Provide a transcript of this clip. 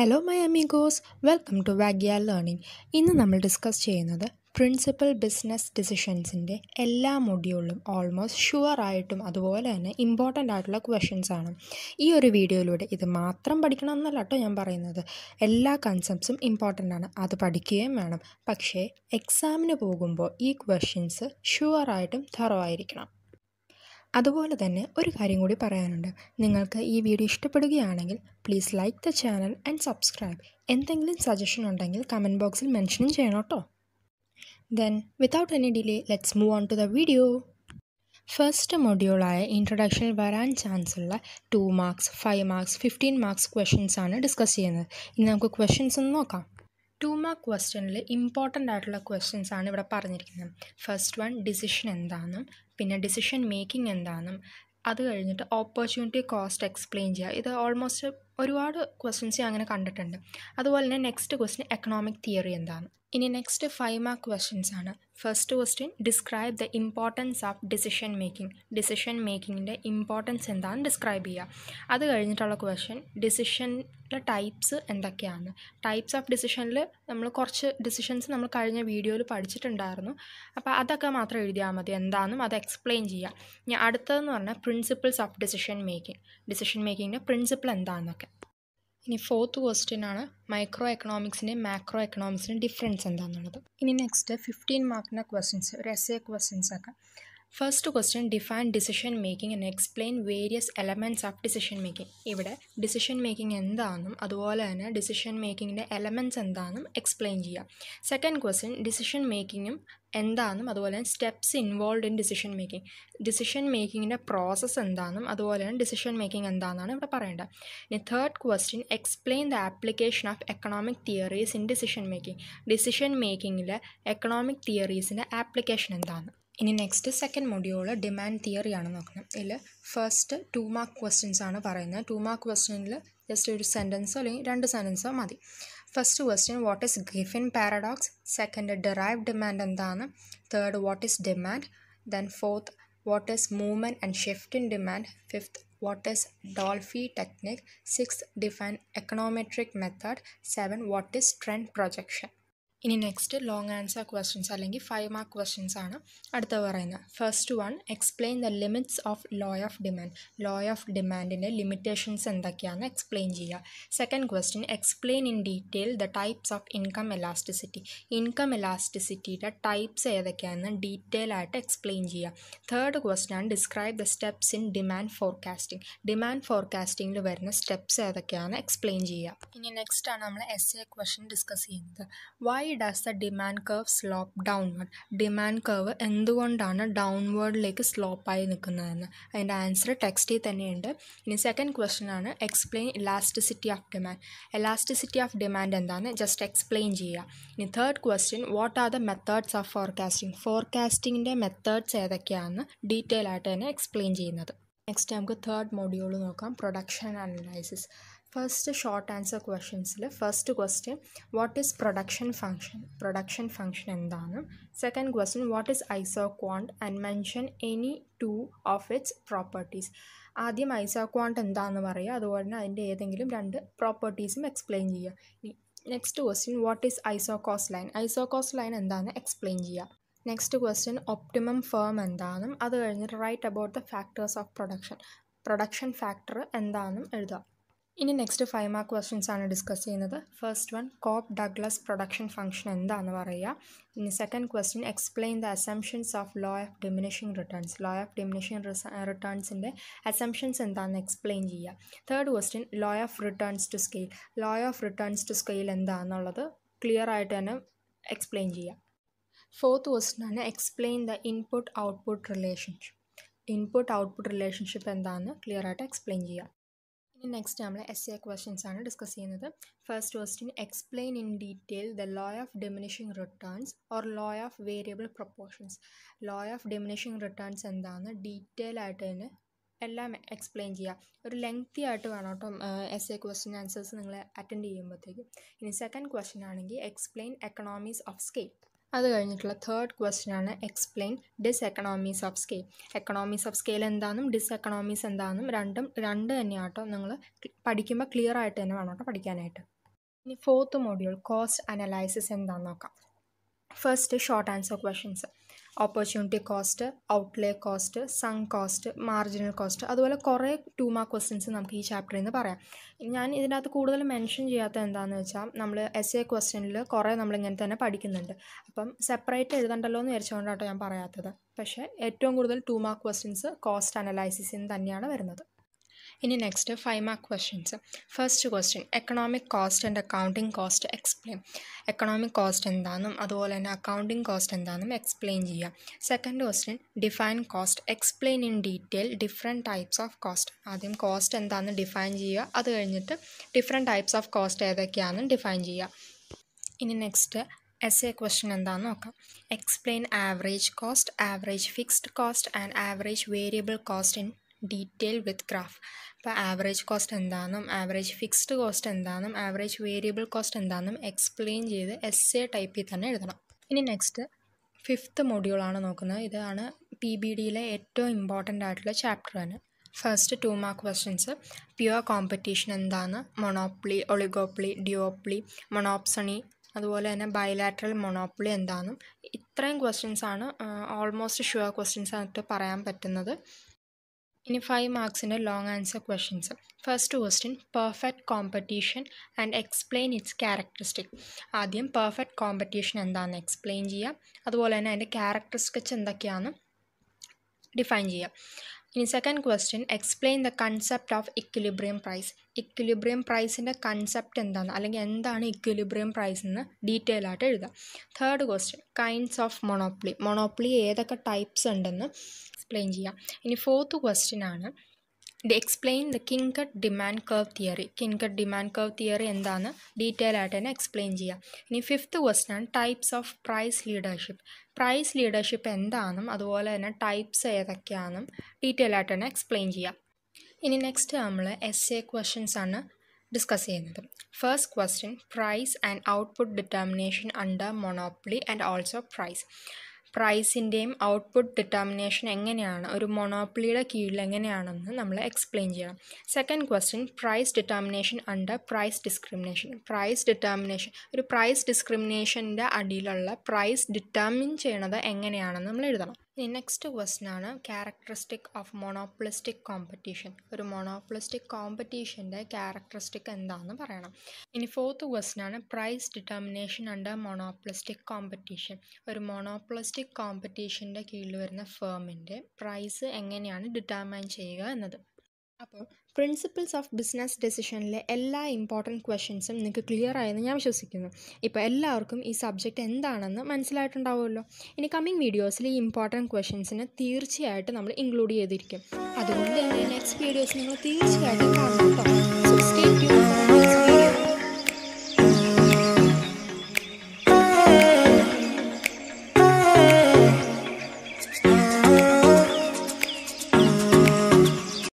hello my amigos welcome to വാഗ്യാൽ learning ഇന്ന് നമ്മൾ ഡിസ്കസ് ചെയ്യുന്നത് പ്രിൻസിപ്പൽ ബിസിനസ് ഡിസിഷൻസിൻ്റെ എല്ലാ മൊഡ്യൂളും ഓൾമോസ്റ്റ് ഷുവർ ആയിട്ടും അതുപോലെ തന്നെ ഇമ്പോർട്ടൻ്റ് ആയിട്ടുള്ള ക്വസ്റ്റ്യൻസ് ആണ് ഈ ഒരു വീഡിയോയിലൂടെ ഇത് മാത്രം പഠിക്കണം എന്നല്ല കേട്ടോ ഞാൻ പറയുന്നത് എല്ലാ കൺസെപ്റ്റ്സും ഇമ്പോർട്ടൻ്റ് ആണ് അത് പഠിക്കുകയും വേണം പക്ഷേ എക്സാമിന് പോകുമ്പോൾ ഈ ക്വസ്റ്റ്യൻസ് ഷുവർ ആയിട്ടും തറോ ആയിരിക്കണം അതുപോലെ തന്നെ ഒരു കാര്യം കൂടി പറയാനുണ്ട് നിങ്ങൾക്ക് ഈ വീഡിയോ ഇഷ്ടപ്പെടുകയാണെങ്കിൽ please like the channel and subscribe എന്തെങ്കിലും സജഷൻ ഉണ്ടെങ്കിൽ കമൻറ്റ് ബോക്സിൽ മെൻഷനും ചെയ്യണം കേട്ടോ then without any delay let's move on to the video first മൊഡ്യൂളായ ഇൻട്രൊഡക്ഷനിൽ വരാൻ ചാൻസ് ഉള്ള two marks five marks fifteen marks questions ആണ് ഡിസ്കസ് ചെയ്യുന്നത് ഇനി നമുക്ക് ക്വസ്റ്റ്യൻസ് ഒന്ന് നോക്കാം ടു മാർക്ക് ക്വസ്റ്റ്യനിൽ ഇമ്പോർട്ടൻ്റ് ആയിട്ടുള്ള ക്വസ്റ്റ്യൻസ് ആണ് ഇവിടെ പറഞ്ഞിരിക്കുന്നത് ഫസ്റ്റ് വൺ ഡിസിഷൻ എന്താണെന്നും പിന്നെ ഡിസിഷൻ മേക്കിംഗ് എന്താണെന്നും അത് കഴിഞ്ഞിട്ട് ഓപ്പർച്യൂണിറ്റി കോസ്റ്റ് എക്സ്പ്ലെയിൻ ചെയ്യുക ഇത് ഓൾമോസ്റ്റ് ഒരുപാട് ക്വസ്റ്റ്യൻസ് ഞാൻ അങ്ങനെ കണ്ടിട്ടുണ്ട് അതുപോലെ തന്നെ നെക്സ്റ്റ് ക്വസ്റ്റ്യൻ എക്കണോമിക് തിയറി എന്താണ് ഇനി നെക്സ്റ്റ് ഫൈവ് മാർക്ക് ക്വസ്റ്റ്യൻസ് ആണ് first question describe the importance of decision making decision മേക്കിങ്ങിൻ്റെ ഇമ്പോർട്ടൻസ് എന്താണ് ഡിസ്ക്രൈബ് ചെയ്യുക അത് കഴിഞ്ഞിട്ടുള്ള ക്വസ്റ്റ്യൻ ഡിസിഷൻ്റെ ടൈപ്സ് എന്തൊക്കെയാണ് ടൈപ്സ് ഓഫ് ഡിസിഷനിൽ നമ്മൾ കുറച്ച് ഡിസിഷൻസ് നമ്മൾ കഴിഞ്ഞ വീഡിയോയിൽ പഠിച്ചിട്ടുണ്ടായിരുന്നു അപ്പോൾ അതൊക്കെ മാത്രം എഴുതിയാൽ മതി എന്താണെന്നും അത് എക്സ്പ്ലെയിൻ ചെയ്യുക ഇനി അടുത്തതെന്ന് പറഞ്ഞാൽ principles of decision making decision മേക്കിങ്ങിൻ്റെ പ്രിൻസിപ്പിൾ എന്താണെന്നൊക്കെ ഇനി ഫോർത്ത് ക്വസ്റ്റ്യൻ ആണ് മൈക്രോ എക്കണോമിക്സിൻ്റെയും മാക്രോ എക്കണോമിക്സിൻ്റെയും ഡിഫറൻസ് എന്താണെന്നുള്ളത് ഇനി നെക്സ്റ്റ് ഫിഫ്റ്റീൻ മാർക്കിൻ്റെ ക്വസ്റ്റ്യൻസ് ഒരു എസ് എ ക്വസ്റ്റ്യൻസ് ഒക്കെ first question define decision making and explain various elements of decision making ഇവിടെ ഡിസിഷൻ മേക്കിംഗ് എന്താണെന്നും അതുപോലെ തന്നെ ഡിസിഷൻ മേക്കിങ്ങിൻ്റെ എലമെൻറ്റ്സ് എന്താണെന്നും എക്സ്പ്ലെയിൻ ചെയ്യുക സെക്കൻഡ് ക്വസ്റ്റ്യൻ ഡിസിഷൻ മേക്കിങ്ങും എന്താണെന്നും അതുപോലെ തന്നെ steps involve in decision making decision മേക്കിങ്ങിൻ്റെ process എന്താണെന്നും അതുപോലെ തന്നെ ഡിസിഷൻ മേക്കിംഗ് എന്താണെന്നാണ് ഇവിടെ പറയേണ്ടത് ഇനി third question explain the application of economic theories in decision making decision മേക്കിങ്ങിലെ എക്കണോമിക് തിയറീസിൻ്റെ ആപ്ലിക്കേഷൻ എന്താണ് ഇനി next second module demand theory ആണ് നോക്കണം ഇതിൽ ഫസ്റ്റ് ടു മാർക്ക് ക്വസ്റ്റ്യൻസ് ആണ് പറയുന്നത് ടു മാർക്ക് ക്വസ്റ്റ്യനിൽ ജസ്റ്റ് ഒരു സെൻറ്റൻസോ അല്ലെങ്കിൽ രണ്ട് സെൻറ്റൻസോ മതി first question what is Giffen paradox second derive demand എന്താണ് third what is demand then fourth what is movement and shift in demand fifth what is Delphi technique six define econometric method seven what is trend projection ഇനി next long answer questions അല്ലെങ്കിൽ five mark questions ആണ് അടുത്ത പറയുന്നത് first one explain the limits of law of demand law of ഡിമാൻഡിൻ്റെ limitations എന്തൊക്കെയാണെന്ന് explain ചെയ്യുക second question explain in detail the types of income elasticity income എലാസ്റ്റിസിറ്റിയുടെ types ഏതൊക്കെയാണെന്ന് detail ആയിട്ട് എക്സ്പ്ലെയിൻ ചെയ്യുക തേർഡ് ക്വസ്റ്റ്യൻ ആണ് describe the steps in demand forecasting demand ഫോർകാസ്റ്റിംഗിൽ വരുന്ന സ്റ്റെപ്സ് ഏതൊക്കെയാണെന്ന് എക്സ്പ്ലെയിൻ ചെയ്യുക ഇനി നെക്സ്റ്റ് ആണ് നമ്മൾ എസ് എ ക്വസ്റ്റ്യൻ ഡിസ്കസ് ചെയ്യുന്നത് why does the demand curve slope downward demand curve എന്തുകൊണ്ടാണ് ഡൗൺവേർഡിലേക്ക് സ്ലോപ്പായി നിൽക്കുന്നതെന്ന് അതിൻ്റെ ആൻസർ ടെക്സ്റ്റിൽ തന്നെയുണ്ട് ഇനി സെക്കൻഡ് ക്വസ്റ്റ്യൻ ആണ് explain elasticity of demand elasticity of demand എന്താണ് ജസ്റ്റ് എക്സ്പ്ലെയിൻ ചെയ്യുക ഇനി third question what are the methods of forecasting ഫോർകാസ്റ്റിങ്ങിൻ്റെ മെത്തേഡ്സ് ഏതൊക്കെയാണെന്ന് ഡീറ്റെയിൽ ആയിട്ട് തന്നെ എക്സ്പ്ലെയിൻ ചെയ്യുന്നത് നെക്സ്റ്റ് നമുക്ക് തേർഡ് മോഡ്യൂൾ നോക്കാം production analysis first short answer ക്വസ്റ്റ്യൻസിൽ first question what is production function production function എന്താണ് second question what is quant and mention any two of its properties ആദ്യം quant എന്താണെന്ന് പറയുക അതുപോലെ തന്നെ അതിൻ്റെ ഏതെങ്കിലും രണ്ട് പ്രോപ്പർട്ടീസും എക്സ്പ്ലെയിൻ ചെയ്യുക next question what is ഐസോകോസ് line isocost line എന്താണെന്ന് എക്സ്പ്ലെയിൻ ചെയ്യുക നെക്സ്റ്റ് ക്വസ്റ്റ്യൻ ഒപ്റ്റിമം ഫേം എന്താണെന്നും അത് കഴിഞ്ഞിട്ട് write about the factors of production production factor എന്താണെന്നും എഴുതുക ഇനി നെക്സ്റ്റ് ഫൈവ് മാർക്ക് ക്വസ്റ്റ്യൻസ് ആണ് ഡിസ്കസ് ചെയ്യുന്നത് first one Cobb Douglas production function എന്താണെന്ന് പറയുക ഇനി second question explain the assumptions of law of diminishing returns law of diminishing റിട്ടേൺസിൻ്റെ assumptions എന്താണെന്ന് എക്സ്പ്ലെയിൻ ചെയ്യുക third question law of returns to scale law of returns to scale എന്താണെന്നുള്ളത് clear ആയിട്ട് തന്നെ explain ചെയ്യുക ഫോർത്ത് ക്വസ്റ്റ്യൻ ആണ് explain the input output relationship input output relationship എന്താണെന്ന് clear ആയിട്ട് എക്സ്പ്ലെയിൻ ചെയ്യുക ഇനി നെക്സ്റ്റ് നമ്മൾ എസ് എ ക്വസ്റ്റ്യൻസ് ആണ് ഡിസ്കസ് ചെയ്യുന്നത് first question explain in detail the law of diminishing returns or law of variable proportions law of diminishing returns എന്താണ് detail ആയിട്ട് തന്നെ എല്ലാം എക്സ്പ്ലെയിൻ ചെയ്യുക ഒരു ലെങ്തി ആയിട്ട് വേണം കേട്ടോ എസ് എ ക്വസ്റ്റ്യൻ ആൻസേഴ്സ് നിങ്ങൾ അറ്റൻഡ് ചെയ്യുമ്പോഴത്തേക്ക് ഇനി സെക്കൻഡ് ക്വസ്റ്റ്യൻ ആണെങ്കിൽ എക്സ്പ്ലെയിൻ എക്കണോമീസ് ഓഫ് സ്കെയിൽ അത് കഴിഞ്ഞിട്ടുള്ള തേർഡ് ക്വസ്റ്റ്യൻ ആണ് explain diseconomies of scale economies of scale എന്താണെന്നും ഡിസ് എക്കണോമീസ് എന്താണെന്നും രണ്ടും രണ്ട് തന്നെയാട്ടോ കേട്ടോ നിങ്ങൾ പഠിക്കുമ്പോൾ ക്ലിയർ ആയിട്ട് തന്നെ വേണം കേട്ടോ പഠിക്കാനായിട്ട് ഇനി ഫോർത്ത് മോഡ്യൂൾ കോസ്റ്റ് അനലൈസിസ് എന്താണെന്ന് നോക്കാം first short answer questions opportunity cost outlay cost sunk cost marginal cost അതുപോലെ കുറേ ടൂ മാർക്ക് ക്വസ്റ്റ്യൻസ് നമുക്ക് ഈ ചാപ്റ്ററിൽ നിന്ന് പറയാം ഞാൻ ഇതിനകത്ത് കൂടുതൽ മെൻഷൻ ചെയ്യാത്ത എന്താണെന്ന് വെച്ചാൽ നമ്മൾ എസ് എ ക്വസ്റ്റ്യനിൽ കുറേ നമ്മളിങ്ങനെ തന്നെ പഠിക്കുന്നുണ്ട് അപ്പം സെപ്പറേറ്റ് എഴുതണ്ടല്ലോ എന്ന് വിചാരിച്ചുകൊണ്ടാട്ടോ ഞാൻ പറയാത്തത് പക്ഷേ ഏറ്റവും കൂടുതൽ ടൂ മാർക്ക് ക്വസ്റ്റ്യൻസ് കോസ്റ്റ് അനലൈസിസിന് തന്നെയാണ് വരുന്നത് ഇനി next five mark questions first question economic cost and accounting cost explain economic cost എന്താണെന്നും അതുപോലെ തന്നെ അക്കൗണ്ടിങ് കോസ്റ്റ് എന്താണെന്നും എക്സ്പ്ലെയിൻ ചെയ്യുക second question define cost explain in detail different types of cost ആദ്യം കോസ്റ്റ് എന്താണെന്ന് ഡിഫൈൻ ചെയ്യുക അത് കഴിഞ്ഞിട്ട് ഡിഫറെൻറ്റ് ടൈപ്സ് ഓഫ് കോസ്റ്റ് ഏതൊക്കെയാണെന്ന് ഡിഫൈൻ ചെയ്യുക ഇനി നെക്സ്റ്റ് എസ് എ ക്വസ്റ്റ്യൻ എന്താണെന്ന് നോക്കാം explain average cost average fixed cost and average variable cost in detail with graph അപ്പോൾ ആവറേജ് കോസ്റ്റ് എന്താണെന്നും ആവറേജ് ഫിക്സ്ഡ് കോസ്റ്റ് എന്താണെന്നും ആവറേജ് വേരിയബിൾ കോസ്റ്റ് എന്താണെന്നും explain ചെയ്ത് എസ് എ ടൈപ്പിൽ തന്നെ എഴുതണം ഇനി നെക്സ്റ്റ് ഫിഫ്ത്ത് മൊഡ്യൂളാണ് നോക്കുന്നത് ഇതാണ് പി ബി ഡിയിലെ ഏറ്റവും ഇമ്പോർട്ടൻ്റ് ആയിട്ടുള്ള ചാപ്റ്റർ തന്നെ first two mark questions pure competition എന്താണ് മൊണോപ്ലി ഒളിഗോപ്ലി ഡിയോപ്ലി മൊണോപ്സണി അതുപോലെ തന്നെ ബയലാറ്ററൽ മൊണോപ്ലി എന്താണെന്നും ഇത്രയും ക്വസ്റ്റ്യൻസാണ് ആണ് ഓൾമോസ്റ്റ് ഷുവർ ക്വസ്റ്റ്യൻസ് ആയിട്ട് പറയാൻ പറ്റുന്നത് ഇനി ഫൈവ് മാർക്സിൻ്റെ long answer questions first question perfect competition and explain its characteristic ആദ്യം പെർഫെക്റ്റ് കോമ്പറ്റീഷൻ എന്താണെന്ന് എക്സ്പ്ലെയിൻ ചെയ്യുക അതുപോലെ തന്നെ അതിൻ്റെ ക്യാരക്ടറിസ്റ്റിക്സ് എന്തൊക്കെയാണെന്ന് ഡിഫൈൻ ചെയ്യുക ഇനി second question explain the concept of equilibrium price equilibrium പ്രൈസിൻ്റെ കൺസെപ്റ്റ് എന്താണ് അല്ലെങ്കിൽ എന്താണ് ഇക്വിലിബ്രിയം പ്രൈസ് എന്ന് ഡീറ്റെയിൽ ആയിട്ട് എഴുതാം third question kinds of monopoly monopoly ഏതൊക്കെ ടൈപ്സ് ഉണ്ടെന്ന് എക്സ്പ്ലെയിൻ ചെയ്യാം ഇനി ഫോർത്ത് ക്വസ്റ്റ്യൻ ആണ് They explain the Kincut demand curve theory Kincut demand curve theory എന്താണ് ഡീറ്റെയിൽ ആയിട്ട് തന്നെ എക്സ്പ്ലെയിൻ ചെയ്യാം ഇനി ഫിഫ്ത്ത് ക്വസ്റ്റൻ ആണ് types of price leadership price leadership എന്താണെന്നും അതുപോലെ തന്നെ ടൈപ്സ് ഏതൊക്കെയാണെന്നും ഡീറ്റെയിൽ ആയിട്ട് തന്നെ എക്സ്പ്ലെയിൻ ചെയ്യാം ഇനി നെക്സ്റ്റ് നമ്മൾ എസ് എ ക്വസ്റ്റ്യൻസ് ആണ് ഡിസ്കസ് ചെയ്യുന്നത് first question price and output determination under monopoly and also price പ്രൈസിൻ്റെയും ഔട്ട്പുട്ട് ഡിറ്റർമിനേഷൻ എങ്ങനെയാണ് ഒരു മൊണോപ്പൊളിയുടെ കീഴിൽ എങ്ങനെയാണെന്ന് നമ്മൾ എക്സ്പ്ലെയിൻ ചെയ്യണം second question price determination under price discrimination price determination ഒരു പ്രൈസ് ഡിസ്ക്രിമിനേഷൻ്റെ അടിയിലുള്ള പ്രൈസ് ഡിറ്റർമിൻ ചെയ്യണത് എങ്ങനെയാണെന്ന് നമ്മൾ എഴുതണം ഇനി നെക്സ്റ്റ് ക്വസ്റ്റൻ ആണ് ക്യാരക്ടറിസ്റ്റിക് ഓഫ് മൊണോപ്ലിസ്റ്റിക് കോമ്പറ്റീഷൻ ഒരു മൊണോപ്ലിസ്റ്റിക് കോമ്പറ്റീഷൻ്റെ ക്യാരക്ടറിസ്റ്റിക് എന്താണെന്ന് പറയണം ഇനി ഫോർത്ത് ക്വസ്റ്റൻ ആണ് price determination under monopolistic competition ഒരു മൊണോപ്ലിസ്റ്റിക് കോമ്പറ്റീഷൻ്റെ കീഴിൽ വരുന്ന ഫേമിൻ്റെ പ്രൈസ് എങ്ങനെയാണ് ഡിറ്റർമൈൻ ചെയ്യുക എന്നത് അപ്പോൾ പ്രിൻസിപ്പിൾസ് ഓഫ് ബിസിനസ് ഡെസിഷനിലെ എല്ലാ ഇമ്പോർട്ടൻറ്റ് ക്വസ്റ്റ്യൻസും നിങ്ങൾക്ക് ക്ലിയർ ആയെന്ന് ഞാൻ വിശ്വസിക്കുന്നു ഇപ്പോൾ എല്ലാവർക്കും ഈ സബ്ജക്റ്റ് എന്താണെന്ന് മനസ്സിലായിട്ടുണ്ടാവുമല്ലോ ഇനി കമ്മിങ് വീഡിയോസിൽ ഈ ഇമ്പോർട്ടൻറ്റ് ക്വസ്റ്റ്യൻസിന് തീർച്ചയായിട്ടും നമ്മൾ ഇൻക്ലൂഡ് ചെയ്തിരിക്കും അതുകൊണ്ട് തന്നെ നെക്സ്റ്റ് വീഡിയോസ് നിങ്ങൾ തീർച്ചയായിട്ടും കാണണം കേട്ടോ